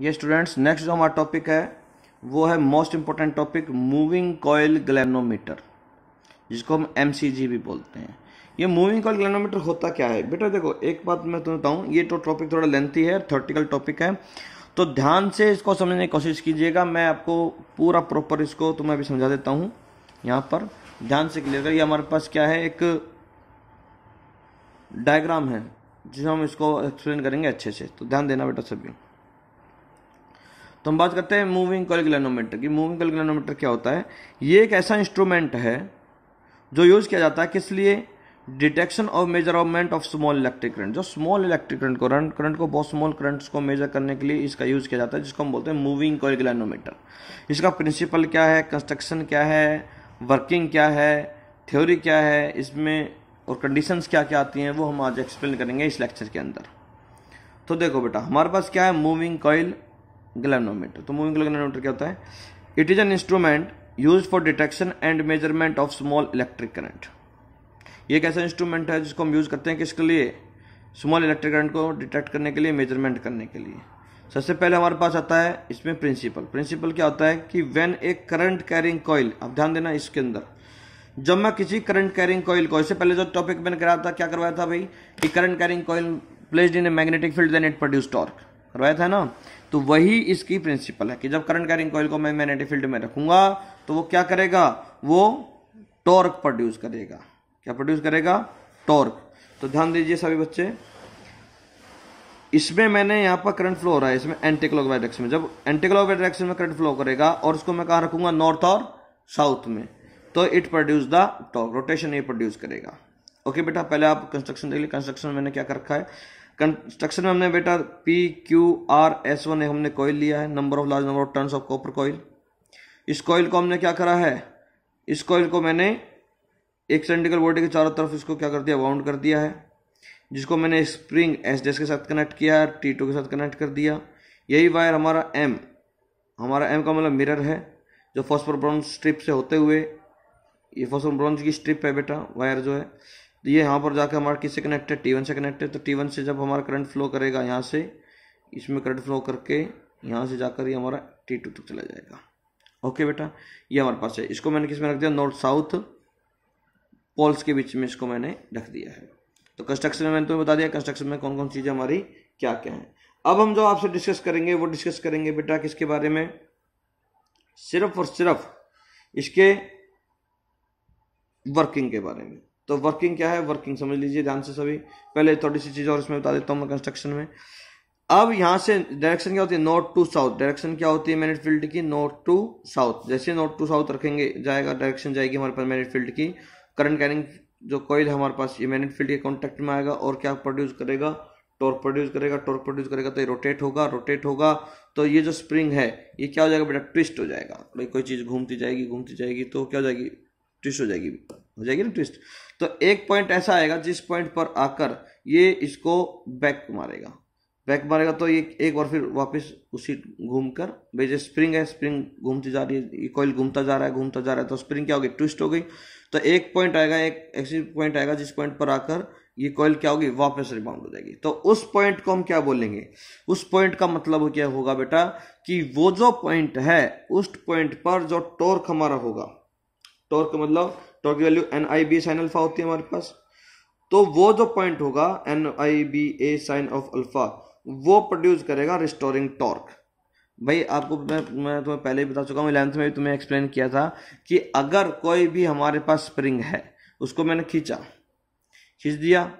ये students next जो हमारा टॉपिक है वो है most important topic moving coil galvanometer जिसको हम एम भी बोलते हैं ये मूविंग कॉल ग्लैनोमीटर होता क्या है बेटा देखो एक बात मैं तुम्हें बताऊँ ये तो टॉपिक थोड़ा लेंथी है थर्टिकल टॉपिक है तो ध्यान से इसको समझने की कोशिश कीजिएगा मैं आपको पूरा प्रॉपर इसको तुम्हें अभी समझा देता हूँ यहाँ पर ध्यान से क्लियर करिए हमारे पास क्या है एक डायग्राम है जिसे हम इसको एक्सप्लेन करेंगे अच्छे से तो ध्यान देना बेटा सभी तो हम बात करते हैं मूविंग कैलकुलानोमीटर की मूविंग कैलकुलानोमीटर क्या होता है ये एक ऐसा इंस्ट्रूमेंट है जो यूज़ किया जाता है किस लिए डिटेक्शन और measurement of small electric current जो स्मॉल इलेक्ट्रिक करंट को रन करंट को बहुत स्मॉल करंट्स को मेजर करने के लिए इसका यूज़ किया जाता है जिसको हम बोलते हैं मूविंग कैलकुलानोमीटर इसका प्रिंसिपल क्या है कंस्ट्रक्शन क्या है वर्किंग क्या है थ्योरी क्या है इसमें और कंडीशंस क्या क्या आती हैं वो हम आज एक्सप्लेन करेंगे इस लेक्चर के अंदर तो देखो बेटा हमारे पास क्या है मूविंग कॉयल ग्लैनोमीटर तो मूविंग ग्लैनोमीटर क्या होता है it is an instrument use for detection and measurement of small electric current ये एक ऐसा इंस्ट्रूमेंट है जिसको हम यूज़ करते हैं किसके लिए स्मॉल इलेक्ट्रिक करंट को डिटेक्ट करने के लिए मेजरमेंट करने के लिए सबसे पहले हमारे पास आता है इसमें प्रिंसिपल प्रिंसिपल क्या होता है कि when a current carrying coil अब ध्यान देना इसके अंदर जब मैं किसी करंट कैरिंग कॉयल को इससे पहले जो टॉपिक मैंने कराया था क्या करवाया था भाई कि current carrying coil placed in a magnetic field then it produce torque करवाया था ना तो वही इसकी प्रिंसिपल है कि जब करंट कैरिंग कॉइल को मैं मैग्नेटिक फील्ड में रखूंगा तो वो क्या करेगा वो टॉर्क प्रोड्यूस करेगा क्या प्रोड्यूस करेगा टॉर्क तो ध्यान दीजिए सभी बच्चे इसमें मैंने यहाँ पर करंट फ्लो हो रहा है इसमें एंटी क्लॉकवाइज डायरेक्शन में जब एंटी क्लॉकवाइज डायरेक्शन में करंट फ्लो करेगा और उसको मैं कहाँ रखूंगा नॉर्थ और साउथ में तो it produce the torque rotation ये प्रोड्यूस करेगा ओके बेटा पहले आप कंस्ट्रक्शन देख लिए कंस्ट्रक्शन मैंने क्या कर रखा है कंस्ट्रक्शन में हमने बेटा P Q R S one हमने कोयल लिया है number of large number of turns of copper coil इस कोयल को हमने क्या करा है इस कोयल को मैंने एक सेंडिकल बॉडी के चारों तरफ इसको क्या कर दिया वाउंड कर दिया है जिसको मैंने स्प्रिंग एस डेस के साथ कनेक्ट किया है टी टू के साथ कनेक्ट कर दिया यही वायर हमारा एम हमारा एम का मतलब मिरर है जो फॉस्फर ब्रॉन्ज स्ट्रिप से होते हुए ये फॉस्फर ब्रॉन्ज की स्ट्रिप है बेटा वायर जो है तो ये यहाँ पर जाकर हमारा किससे कनेक्ट है टी वन से कनेक्ट है तो टी वन से जब हमारा करंट फ्लो करेगा यहाँ से इसमें करंट फ्लो करके यहाँ से जाकर ये हमारा टी टू तक चला जाएगा ओके बेटा ये हमारे पास है इसको मैंने किस में रख दिया नॉर्थ साउथ पोल्स के बीच में इसको मैंने रख दिया है तो कंस्ट्रक्शन में मैंने तुम्हें बता दिया कंस्ट्रक्शन में कौन कौन चीज़ें हमारी क्या क्या हैं अब हम जो आपसे डिस्कस करेंगे वो डिस्कस करेंगे बेटा किसके बारे में सिर्फ और सिर्फ इसके वर्किंग के बारे में तो वर्किंग क्या है वर्किंग समझ लीजिए ध्यान से सभी पहले थोड़ी सी चीज़ और इसमें बता देता हूँ मैं कंस्ट्रक्शन में अब यहाँ से डायरेक्शन क्या होती है नॉर्थ टू साउथ डायरेक्शन क्या होती है मेरिट फील्ड की नॉर्थ टू साउथ जैसे नॉर्थ टू साउथ रखेंगे जाएगा डायरेक्शन जाएगी हमारे पास मेरिट फील्ड की करंट कैरिंग जो कॉयल है हमारे पास ये मैग्नेट फील्ड के कॉन्टेक्ट में आएगा और क्या प्रोड्यूस करेगा टॉर्क प्रोड्यूस करेगा टॉर्क प्रोड्यूस करेगा तो ये रोटेट होगा रोटेट होगा तो ये जो स्प्रिंग है ये क्या हो जाएगा बेटा ट्विस्ट हो जाएगा भाई कोई चीज़ घूमती जाएगी घूमती जाएगी तो क्या हो जाएगी ट्विस्ट हो जाएगी हो जाएगी ना ट्विस्ट तो एक पॉइंट ऐसा आएगा जिस पॉइंट पर आकर ये इसको बैक मारेगा बैक मारेगा तो ये एक बार फिर वापस उसी घूमकर भाई जैसे स्प्रिंग है स्प्रिंग घूमती जा रही है कॉइल घूमता जा रहा है घूमता जा रहा है तो स्प्रिंग क्या होगी ट्विस्ट हो गई तो एक पॉइंट आएगा एक ऐसी पॉइंट आएगा जिस पॉइंट पर आकर ये कॉइल क्या होगी वापस रिबाउंड हो जाएगी तो उस पॉइंट को हम क्या बोलेंगे उस पॉइंट का मतलब क्या होगा बेटा कि वो जो पॉइंट है उस पॉइंट पर जो टोर्क हमारा होगा टॉर्क मतलब टॉर्क की value N I B sine alpha होती है हमारे पास तो वो जो पॉइंट होगा N I B A sine of alpha वो प्रोड्यूस करेगा रिस्टोरिंग टॉर्क भाई आपको मैं मैं तुम्हें पहले ही बता चुका हूँ इलेवंथ में भी तुम्हें एक्सप्लेन किया था कि अगर कोई भी हमारे पास स्प्रिंग है उसको मैंने खींचा खींच दिया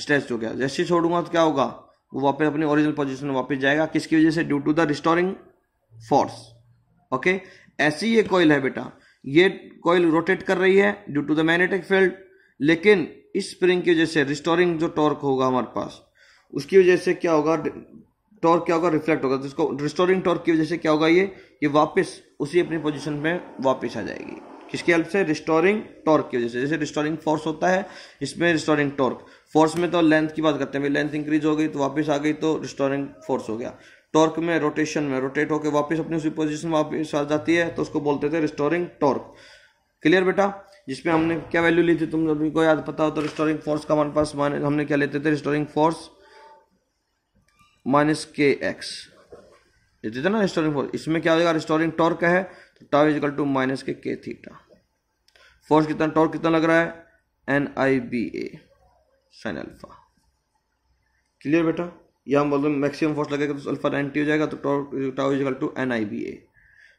स्ट्रेच हो गया जैसे छोड़ूंगा तो क्या होगा वो वापस अपनी ओरिजिनल पोजीशन वापस जाएगा किसकी वजह से due to the restoring force okay ऐसी ये कॉइल है बेटा ये कॉइल रोटेट कर रही है due to the magnetic field लेकिन इस स्प्रिंग की वजह से रिस्टोरिंग जो टॉर्क होगा हमारे पास उसकी वजह से क्या होगा टॉर्क क्या होगा रिफ्लेक्ट होगा तो इसको रिस्टोरिंग टॉर्क की वजह से क्या होगा ये ये वापस उसी अपनी पोजीशन में वापस आ जाएगी किसके हेल्प से रिस्टोरिंग टॉर्क की वजह से जैसे रिस्टोरिंग फोर्स होता है इसमें रिस्टोरिंग टॉर्क फोर्स में तो लेंथ की बात करते हैं लेंथ इंक्रीज हो गई तो वापस आ गई तो रिस्टोरिंग फोर्स हो गया टॉर्क में रोटेशन में रोटेट होकर वापस अपनी उसी पोजिशन वापस आ जाती है तो उसको बोलते थे रिस्टोरिंग टॉर्क क्लियर बेटा जिसमें हमने क्या वैल्यू ली थी तुम सभी को याद पता हो तो रिस्टोरिंग फोर्स का हमारे पास माइनस हमने क्या लेते थे restoring force minus K X लेते थे ना रिस्टोरिंग फोर्स इसमें क्या होगा रिस्टोरिंग टॉर्क है तो टाव इजिकल टू माइनस के के थीटा फोर्स कितना टॉर्क कितना लग रहा है N I B A sine alpha clear बेटा या हम मतलब मैक्सिमम फोर्स लगेगा तो अल्फा एन टी हो जाएगा तो tau is equal to N I B A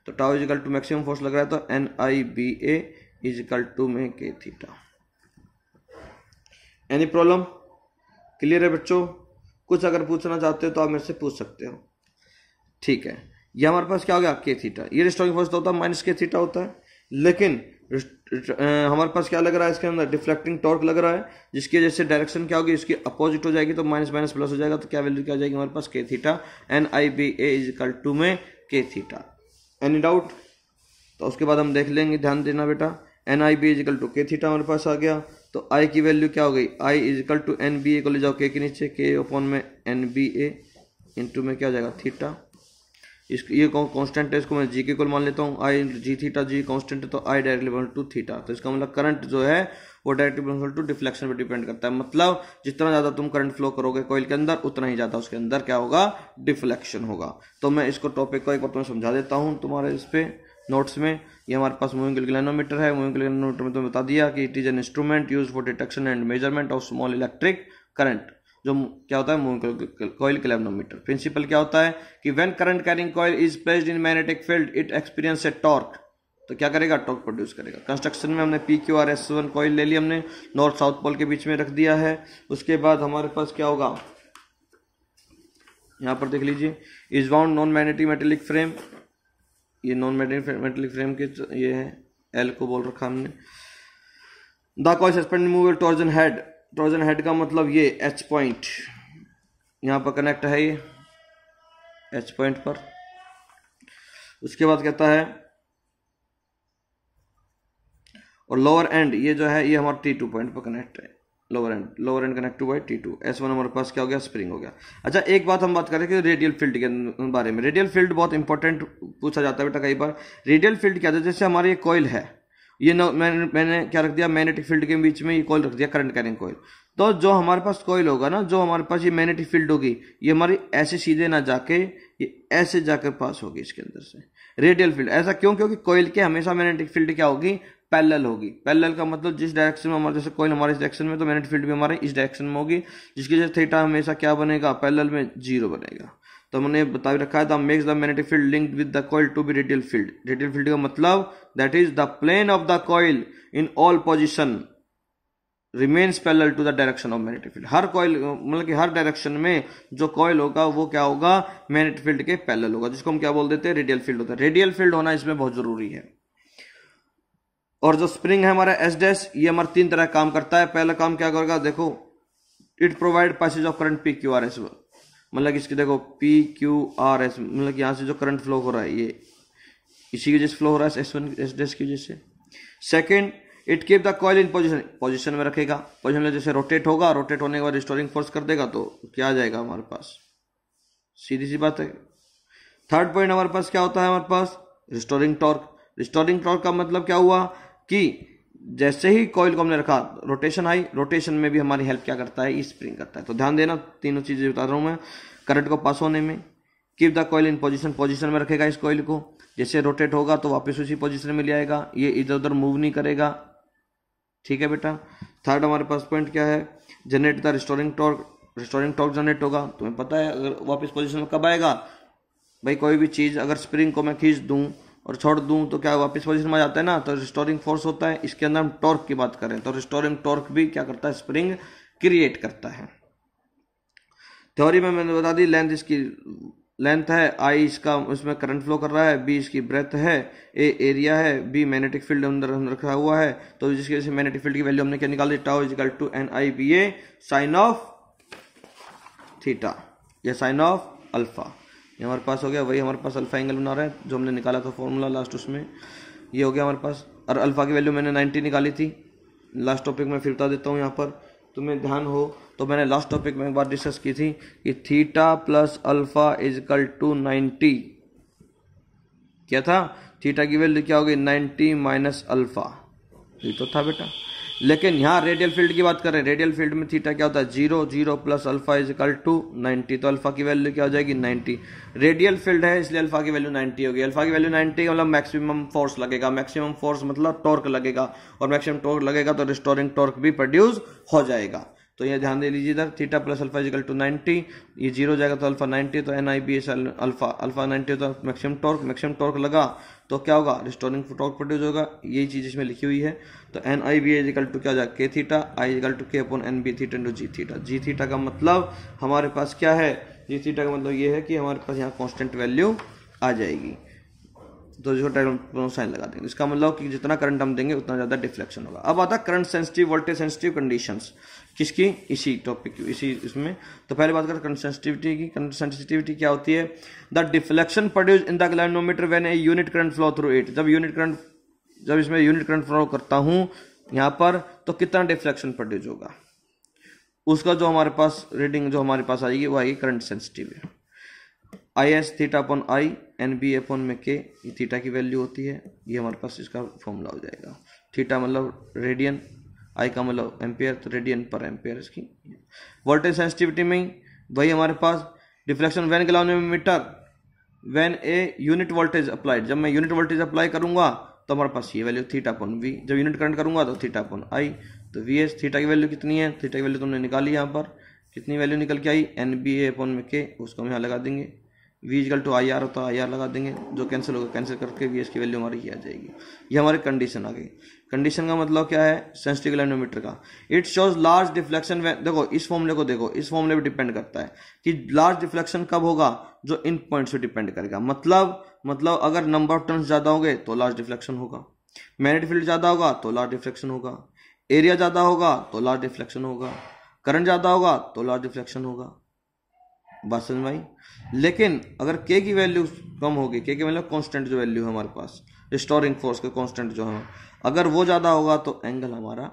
तो tau is equal to maximum force लग रहा है तो N I B A is equal to में K theta any problem clear है बच्चों कुछ अगर पूछना चाहते हो तो आप मेरे से पूछ सकते हो ठीक है ये हमारे पास क्या हो गया के थीटा ये डिस्टॉर्बिंग फोर्स तो होता है माइनस के थीटा होता है लेकिन हमारे पास क्या लग रहा है इसके अंदर डिफ्लेक्टिंग टॉर्क लग रहा है जिसकी वजह से डायरेक्शन क्या होगी इसकी अपोजिट हो जाएगी तो माइनस माइनस प्लस हो जाएगा तो क्या वैल्यू क्या हो जाएगी हमारे पास K theta N I B A is equal to में के थीटा एनी डाउट तो उसके बाद हम देख लेंगे ध्यान देना बेटा N I B is equal to K theta हमारे पास आ गया तो आई की वैल्यू क्या हो गई I is equal to N B A को ले जाओ के के नीचे के ओपन में एन बी ए इंटू में क्या हो जाएगा थीटा इस ये कांस्टेंट है इसको मैं जी के कुल मान लेता हूँ आई जी थीटा जी कांस्टेंट है तो आई डायरेक्टली बन टू थीटा तो इसका मतलब करंट जो है वो डायरेक्टली बन टू डिफ्लेक्शन पर डिपेंड करता है मतलब जितना ज़्यादा तुम करंट फ्लो करोगे कोयल के अंदर उतना ही ज़्यादा उसके अंदर क्या होगा डिफ्लेक्शन होगा तो मैं इसको टॉपिक को एक बार तुम्हें समझा देता हूँ तुम्हारे इस पर नोट्स में ये हमारे पास मूविंग ग्लैनोमीटर है मूविंग ग्लैनोमीटर में तुम्हें बता दिया कि it is an instrument use for detection and measurement of small electric current जो क्या होता है मोनोकॉइल कॉइल क्लेवनोमीटर प्रिंसिपल क्या होता है कि when current carrying coil is placed in magnetic field it experience a torque तो क्या करेगा टॉर्क प्रोड्यूस करेगा कंस्ट्रक्शन में हमने P Q R S one coil ले लिया हमने नॉर्थ साउथ पोल के बीच में रख दिया है उसके बाद हमारे पास क्या होगा यहाँ पर देख लीजिए is wound non magnetic metallic frame ये नॉन मैग्नेटिक मेटेलिक फ्रेम के ये है एल को बोल रखा हमने the coil suspend move torsion head torsion head का मतलब ये एच पॉइंट यहाँ पर कनेक्ट है ये एच पॉइंट पर उसके बाद कहता है और लोअर एंड ये जो है ये हमारा टी टू पॉइंट पर कनेक्ट है lower end lower end connect हुआ है टी टू एस वन हमारे पास क्या हो गया स्प्रिंग हो गया अच्छा एक बात हम बात हैं कि रेडियल फील्ड के बारे में रेडियल फील्ड बहुत इंपॉर्टेंट पूछा जाता है बेटा कई बार रेडियल फील्ड क्या है जैसे हमारी ये कॉयल है ये न मैंने मैंने क्या रख दिया मैग्नेटिक फील्ड के बीच में ये कॉल रख दिया करंट कैरिंग कॉल तो जो हमारे पास कॉल होगा ना जो हमारे पास ये मैग्नेटिक फील्ड होगी ये हमारी ऐसे सीधे ना जाके ये ऐसे जाकर पास होगी इसके अंदर से रेडियल फील्ड ऐसा क्यों क्योंकि कोयल के हमेशा मैग्नेटिक फील्ड क्या होगी पैरेलल होगी पैरेलल का मतलब जिस डायरेक्शन में हमारे जैसे कोयल हमारे इस डायरेक्शन में तो मैग्नेटिक फील्ड भी हमारे इस डायरेक्शन में होगी जिसकी वजह से थीटा हमेशा क्या बनेगा पैरेलल में जीरो बनेगा तो हमने बता रखा है the makes the magnetic field link with the coil to be radial field radial field का मतलब that is the plane of the coil in all position remains parallel to the direction of magnetic field हर coil मतलब कि हर direction में जो coil होगा वो क्या होगा मैग्नेटिक फील्ड के पैरल होगा जिसको हम क्या बोल देते हैं रेडियल फील्ड होता है रेडियल फील्ड होना इसमें बहुत जरूरी है और जो स्प्रिंग है हमारा एस डैश ये हमारा तीन तरह काम करता है पहला काम क्या करेगा देखो it provide passage of current P Q R S मतलब इसके देखो पी क्यू आर एस मतलब यहाँ से जो करंट फ्लो हो रहा है ये इसी की वजह से फ्लो हो रहा है एस वन एस डेस की वजह से second it keep the coil in position position में रखेगा पोजिशन में जैसे रोटेट होगा रोटेट होने के बाद रिस्टोरिंग फोर्स कर देगा तो क्या आ जाएगा हमारे पास सीधी सी बात है थर्ड पॉइंट हमारे पास क्या होता है हमारे पास रिस्टोरिंग टॉर्क रिस्टोरिंग टॉर्क का मतलब क्या हुआ कि जैसे ही कॉयल को हमने रखा रोटेशन आई रोटेशन में भी हमारी हेल्प क्या करता है स्प्रिंग करता है तो ध्यान देना तीनों चीज़ें बता रहा हूँ मैं करंट को पास होने में keep the coil in position position में रखेगा इस कॉयल को जैसे रोटेट होगा तो वापस उसी पोजीशन में ले आएगा ये इधर उधर मूव नहीं करेगा ठीक है बेटा थर्ड हमारे पास पॉइंट क्या है generate the restoring torque restoring torque generate होगा तुम्हें पता है अगर वापस पोजिशन में कब आएगा भाई कोई भी चीज़ अगर स्प्रिंग को मैं खींच दूँ और छोड़ दूं तो क्या वापस पोजिशन में आ जाता है ना तो रिस्टोरिंग फोर्स होता है इसके अंदर हम टॉर्क की बात करें तो रिस्टोरिंग टॉर्क भी क्या करता है स्प्रिंग क्रिएट करता है थ्योरी में मैंने बता दी लेंथ इसकी लेंथ है आई इसका उसमें करंट फ्लो कर रहा है बी इसकी ब्रेथ है ए एरिया है बी मैग्नेटिक फील्ड अंदर रखा हुआ है तो जिसकी वजह से मैग्नेटिक फील्ड की वैल्यू हमने क्या निकाल दी tau equal to N I B A sine of theta या साइन ऑफ अल्फा ये हमारे पास हो गया वही हमारे पास अल्फ़ा एंगल बना रहा है जो हमने निकाला था फॉर्मूला लास्ट उसमें ये हो गया हमारे पास और अल्फ़ा की वैल्यू मैंने नाइन्टी निकाली थी लास्ट टॉपिक में फिर बता देता हूँ यहाँ पर तुम्हें ध्यान हो तो मैंने लास्ट टॉपिक में एक बार डिस्कस की थी कि theta plus alpha equal to ninety क्या था थीटा की वैल्यू क्या होगी नाइन्टी माइनस अल्फ़ा ये तो था बेटा लेकिन यहाँ रेडियल फील्ड की बात करें रेडियल फील्ड में थीटा क्या होता है zero zero plus alpha is equal to ninety तो अल्फा की वैल्यू क्या हो जाएगी नाइन्टी रेडियल फील्ड है इसलिए अल्फा की वैल्यू नाइन्टी होगी अल्फा की वैल्यू नाइन्टी मतलब मैक्सिमम फोर्स लगेगा मैक्सिमम फोर्स मतलब टॉर्क लगेगा और मैक्सिमम टॉर्क लगेगा तो रिस्टोरिंग टॉर्क भी प्रोड्यूस हो जाएगा तो यह ध्यान दे लीजिए इधर theta plus alpha equal to ninety ये जीरो जाएगा तो अल्फा नाइन्टी तो N I B S alpha alpha ninety तो मैक्सिमम टॉर्क मैक्सिमम टॉर्क लगा तो क्या होगा रिस्टोरिंग टॉर्क प्रोड्यूस होगा यही चीज़ इसमें लिखी हुई है तो N I B equal to क्या हो जाएगा K theta I is equal to K upon N B theta into G theta G theta का मतलब हमारे पास क्या है जी थीटा का मतलब ये है कि हमारे पास यहाँ कॉन्स्टेंट वैल्यू आ जाएगी तो जो डायग्राम साइन लगा देंगे इसका मतलब कि जितना करंट हम देंगे उतना ज़्यादा डिफ्लेक्शन होगा अब आता current sensitive voltage sensitive conditions किसकी इसी टॉपिक की इसी इसमें तो पहले बात करें करंट सेंसिटिविटी की करंट सेंसिटिविटी क्या होती है the deflection produce in the galvanometer when a unit current flow through it जब यूनिट करंट जब इसमें यूनिट करंट फ्लो करता हूँ यहाँ पर तो कितना डिफ्लेक्शन प्रोड्यूस होगा उसका जो हमारे पास रीडिंग जो हमारे पास आएगी वो आएगी करंट सेंसिटिव है I S theta upon I N B upon में के ये थीटा की वैल्यू होती है ये हमारे पास इसका फॉर्मूला हो जाएगा थीटा मतलब रेडियन आई का मतलब एम्पेयर तो रेडियन पर एम्पेयर इसकी वोल्टेज सेंसिटिविटी में ही वही हमारे पास deflection when galvanometer when a unit voltage applied जब मैं यूनिट वोल्टेज अप्लाई करूंगा तो हमारे पास ये वैल्यू थीटा अपॉन वी जब यूनिट करंट करूंगा तो थीटा अपॉन आई तो वी एस थीटा की वैल्यू कितनी है थीटा की वैल्यू तुमने तो निकाली यहाँ पर कितनी वैल्यू निकल के I N B A upon में के उसको हम यहाँ लगा देंगे V equal to I R होता है आई आर लगा देंगे जो कैंसिल होगा कैंसिल करके वी एस की वैल्यू हमारी ये आ जाएगी ये हमारी कंडीशन आ गई कंडीशन का मतलब क्या है सेंसिटिव लाइनोमीटर का इट शोज लार्ज डिफ्लेक्शन देखो इस फॉर्मूले को देखो इस फॉर्मूले पर डिपेंड करता है कि लार्ज डिफ्लेक्शन कब होगा जो इन पॉइंट्स पर डिपेंड करेगा मतलब मतलब अगर नंबर ऑफ टर्न्स ज़्यादा होंगे तो लार्ज डिफ्लेक्शन होगा मैग्नेट फील्ड ज़्यादा होगा तो लार्ज डिफ्लेक्शन होगा एरिया ज़्यादा होगा तो लार्ज डिफ्लेक्शन होगा करंट ज़्यादा होगा तो लार्ज डिफ्लेक्शन होगा बात समझ में आई लेकिन अगर के की वैल्यू कम होगी के की वैल्यू कांस्टेंट जो वैल्यू है हमारे पास रिस्टोरिंग फोर्स का कांस्टेंट जो है अगर वो ज़्यादा होगा तो एंगल हमारा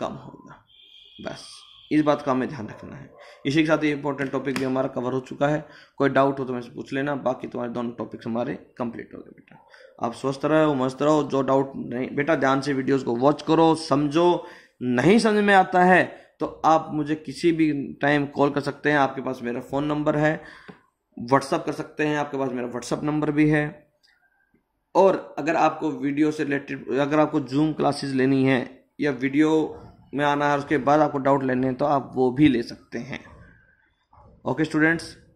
कम होगा बस इस बात का हमें ध्यान रखना है इसी के साथ ये इंपॉर्टेंट टॉपिक भी हमारा कवर हो चुका है कोई डाउट हो तो मैं पूछ लेना बाकी तुम्हारे दोनों टॉपिक्स हमारे कंप्लीट हो गए बेटा आप स्वस्थ रहो मस्त रहो जो डाउट नहीं बेटा ध्यान से वीडियोस को वॉच करो समझो नहीं समझ में आता है तो आप मुझे किसी भी टाइम कॉल कर सकते हैं आपके पास मेरा फ़ोन नंबर है व्हाट्सअप कर सकते हैं आपके पास मेरा व्हाट्सअप नंबर भी है और अगर आपको वीडियो से रिलेटेड अगर आपको जूम क्लासेस लेनी है या वीडियो में आना है उसके बाद आपको डाउट लेने हैं तो आप वो भी ले सकते हैं ओके स्टूडेंट्स